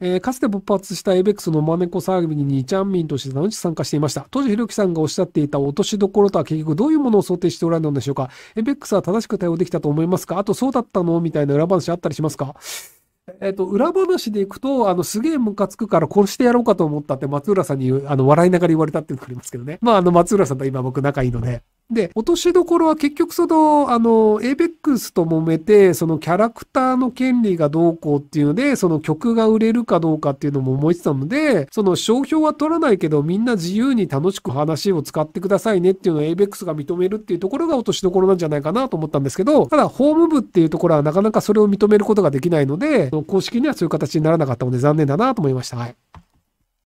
えー、かつて勃発したエベックスのマネコ騒ぎにちゃんみんとして名おち参加していました。当時、ひろきさんがおっしゃっていた落としどころとは結局どういうものを想定しておられたのでしょうかエベックスは正しく対応できたと思いますかあと、そうだったのみたいな裏話あったりしますかえっ、ー、と、裏話でいくと、あの、すげえムカつくから殺してやろうかと思ったって松浦さんに、あの、笑いながら言われたっていうのがありますけどね。まあ、あの、松浦さんと今僕仲いいので、で、落としどころは結局その、あの、エイベックスと揉めて、そのキャラクターの権利がどうこうっていうので、その曲が売れるかどうかっていうのも思ってたので、その商標は取らないけど、みんな自由に楽しく話を使ってくださいねっていうのをエイベックスが認めるっていうところが落としどころなんじゃないかなと思ったんですけど、ただ法務部っていうところはなかなかそれを認めることができないので、公式にはそういう形にならなかったので残念だなと思いました。はい。